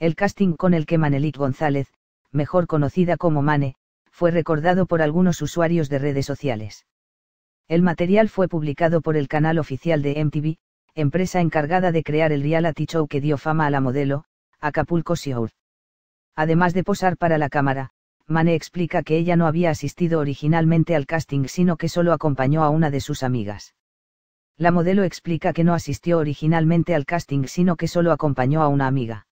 El casting con el que Manelit González, mejor conocida como Mane, fue recordado por algunos usuarios de redes sociales. El material fue publicado por el canal oficial de MTV, empresa encargada de crear el reality show que dio fama a la modelo, Acapulco Shore. Además de posar para la cámara, Mane explica que ella no había asistido originalmente al casting sino que solo acompañó a una de sus amigas. La modelo explica que no asistió originalmente al casting sino que solo acompañó a una amiga.